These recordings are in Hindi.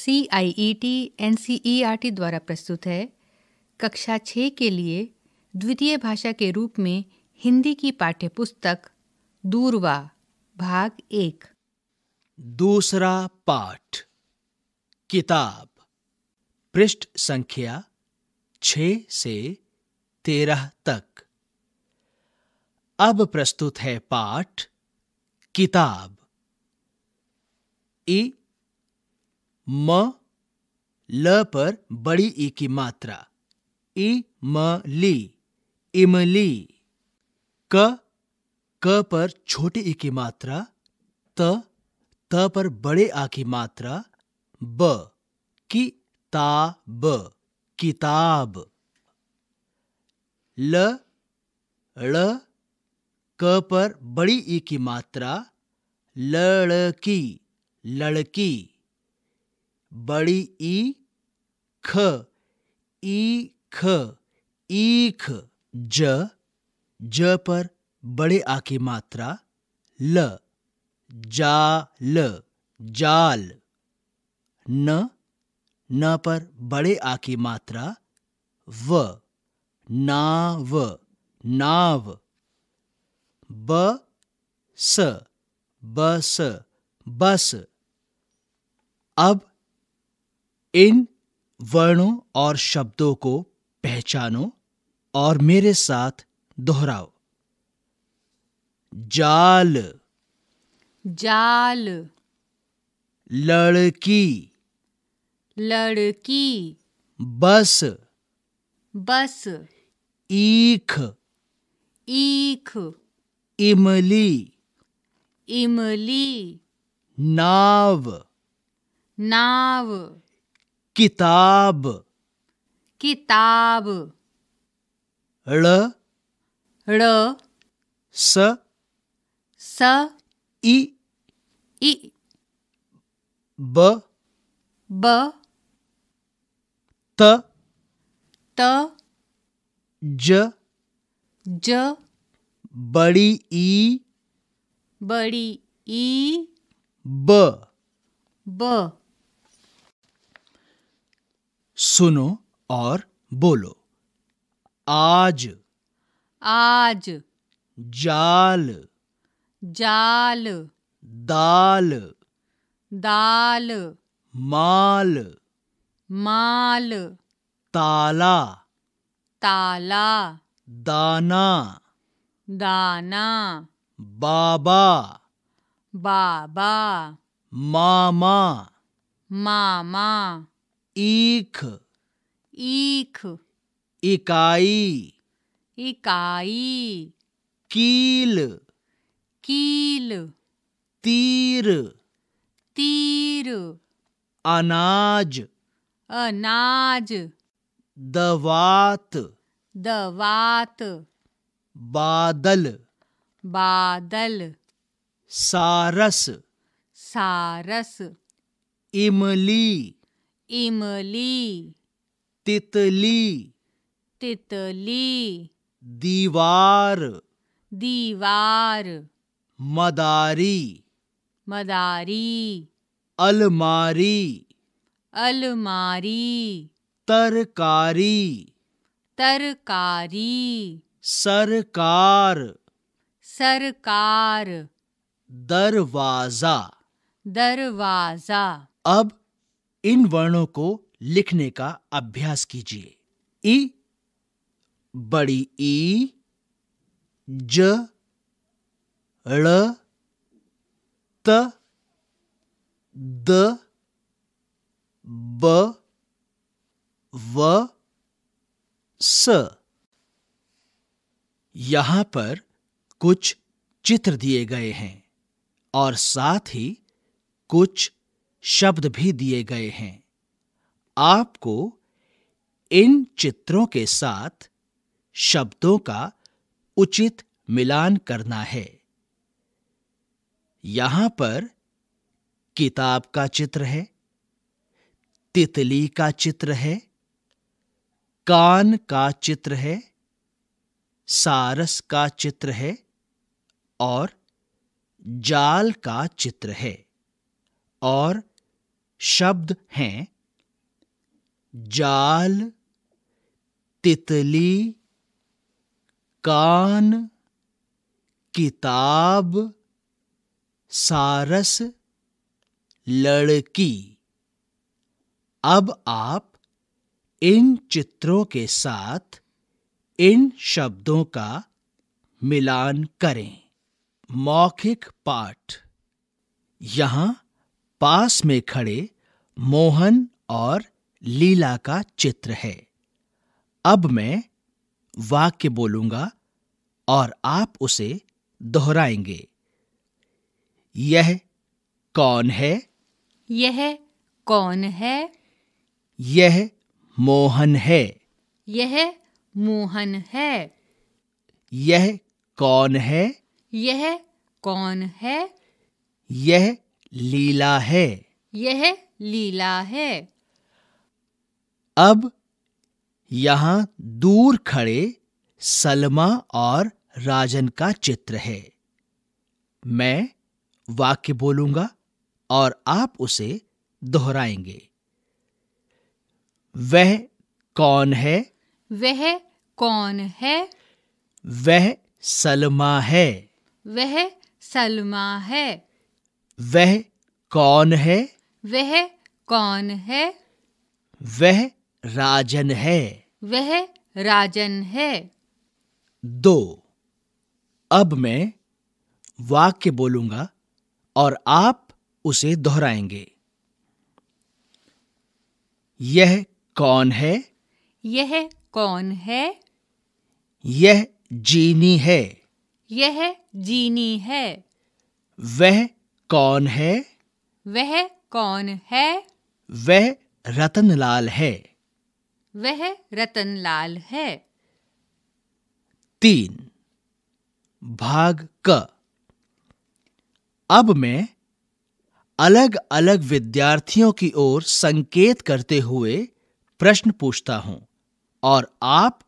C I E T N C E R T द्वारा प्रस्तुत है कक्षा छः के लिए द्वितीय भाषा के रूप में हिंदी की पाठ्य पुस्तक दूरवा भाग एक दूसरा पाठ किताब पृष्ठ संख्या छ से तेरह तक अब प्रस्तुत है पाठ किताब ई म ल पर बड़ी ई की मात्रा इ म ली इमली क क पर छोटी ई की मात्रा त त पर बड़े आ की मात्रा ब की ता ब किताब ल ळ क पर बड़ी ई की मात्रा लड़की लड़की बड़ी ई ख ई ख ईख ज ज पर बड़े आ की मात्रा ल जा ल जाल न न पर बड़े आ की मात्रा व नाव नाव ब स बस बस अब इन वर्णों और शब्दों को पहचानो और मेरे साथ दोहराओ जाल जाल लड़की लड़की बस बस ईख ईख इमली इमली नाव नाव किताब किताब ल ल स स इ इ ब ब त त ज ज बड़ी ई बड़ी ई ब ब सुनो और बोलो आज आज जाल जाल दाल दाल माल माल ताला ताला दाना दाना बाबा बाबा मामा मामा ईख ईख इकाई इकाई कील कील तीर तीर अनाज अनाज दवात दवात बादल बादल सारस सारस इमली इमली तितली तितली दीवार दीवार मदारी मदारी अलमारी अलमारी तरकारी तरकारी सरकार सरकार दरवाजा दरवाजा अब इन वर्णों को लिखने का अभ्यास कीजिए ई बड़ी ई ज ल, त द ब व स यहां पर कुछ चित्र दिए गए हैं और साथ ही कुछ शब्द भी दिए गए हैं आपको इन चित्रों के साथ शब्दों का उचित मिलान करना है यहां पर किताब का चित्र है तितली का चित्र है कान का चित्र है सारस का चित्र है और जाल का चित्र है और शब्द हैं जाल तितली कान किताब सारस लड़की अब आप इन चित्रों के साथ इन शब्दों का मिलान करें मौखिक पाठ यहां पास में खड़े मोहन और लीला का चित्र है अब मैं वाक्य बोलूंगा और आप उसे दोहराएंगे यह कौन है यह कौन है यह मोहन है यह मोहन है यह कौन है यह कौन है यह लीला है यह लीला है अब यहाँ दूर खड़े सलमा और राजन का चित्र है मैं वाक्य बोलूंगा और आप उसे दोहराएंगे वह कौन है वह कौन है वह सलमा है वह सलमा है वह कौन है वह कौन है वह राजन है वह राजन है दो अब मैं वाक्य बोलूंगा और आप उसे दोहराएंगे यह कौन है यह कौन है यह जीनी है यह जीनी है वह कौन है वह कौन है वह रतनलाल है वह रतनलाल है तीन भाग क अब मैं अलग अलग विद्यार्थियों की ओर संकेत करते हुए प्रश्न पूछता हूं और आप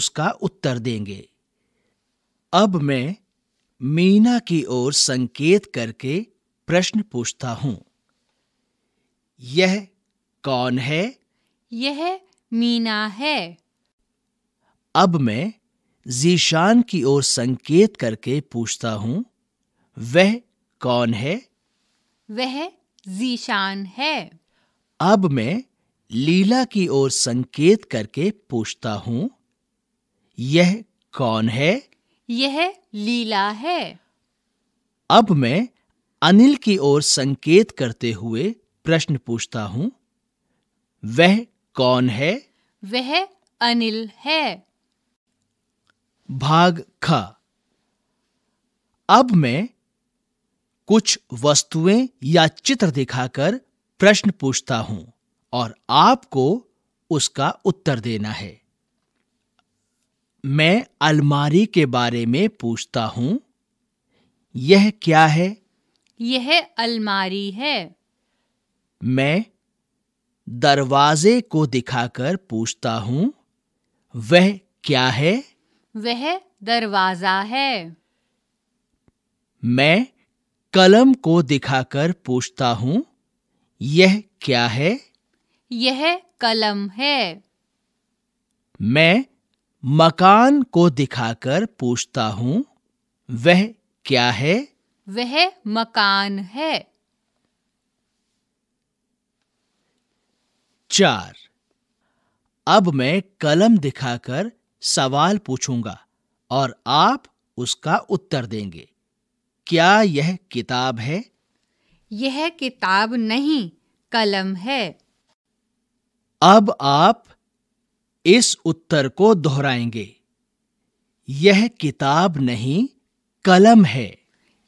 उसका उत्तर देंगे अब मैं मीना की ओर संकेत करके प्रश्न पूछता हूँ यह कौन है यह मीना है अब मैं जीशान की ओर संकेत करके पूछता हूँ वह कौन है वह जीशान है अब मैं लीला की ओर संकेत करके पूछता हूँ यह कौन है यह लीला है अब मैं अनिल की ओर संकेत करते हुए प्रश्न पूछता हूं वह कौन है वह अनिल है भाग ख अब मैं कुछ वस्तुएं या चित्र दिखाकर प्रश्न पूछता हूं और आपको उसका उत्तर देना है मैं अलमारी के बारे में पूछता हूं यह क्या है यह अलमारी है मैं दरवाजे को दिखाकर पूछता हूँ वह क्या है वह दरवाजा है मैं कलम को दिखाकर पूछता हूँ यह क्या है यह कलम है मैं मकान को दिखाकर पूछता हूँ वह क्या है वह मकान है चार अब मैं कलम दिखाकर सवाल पूछूंगा और आप उसका उत्तर देंगे क्या यह किताब है यह किताब नहीं कलम है अब आप इस उत्तर को दोहराएंगे यह किताब नहीं कलम है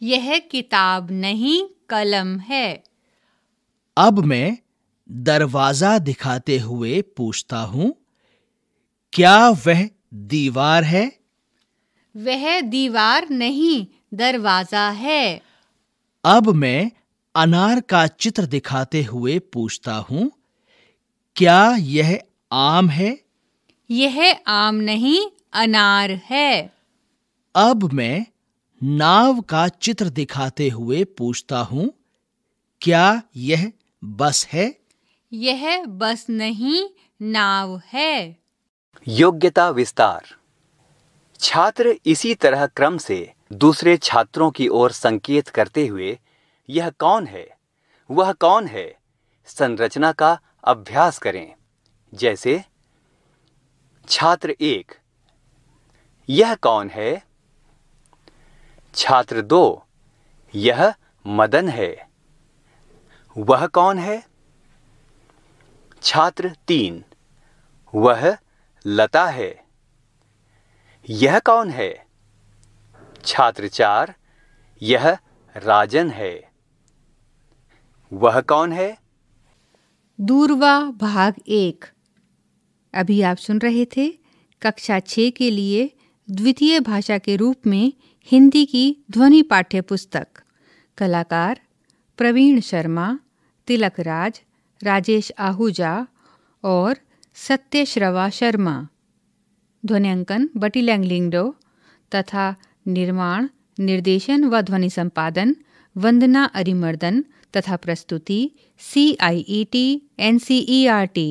यह किताब नहीं कलम है अब मैं दरवाजा दिखाते हुए पूछता हूँ क्या वह दीवार है वह दीवार नहीं दरवाजा है अब मैं अनार का चित्र दिखाते हुए पूछता हूँ क्या यह आम है यह आम नहीं अनार है अब मैं नाव का चित्र दिखाते हुए पूछता हूं क्या यह बस है यह बस नहीं नाव है योग्यता विस्तार छात्र इसी तरह क्रम से दूसरे छात्रों की ओर संकेत करते हुए यह कौन है वह कौन है संरचना का अभ्यास करें जैसे छात्र एक यह कौन है छात्र दो यह मदन है वह कौन है छात्र तीन वह लता है यह कौन है छात्र चार यह राजन है वह कौन है दूरवा भाग एक अभी आप सुन रहे थे कक्षा छ के लिए द्वितीय भाषा के रूप में हिंदी की ध्वनि पाठ्य पुस्तक कलाकार प्रवीण शर्मा राज राजेश आहूजा और सत्यश्रवा शर्मा ध्वनियांकन बटी लैंगलिंगडो तथा निर्माण निर्देशन व ध्वनि संपादन वंदना अरिमर्दन तथा प्रस्तुति C I E T N C E R T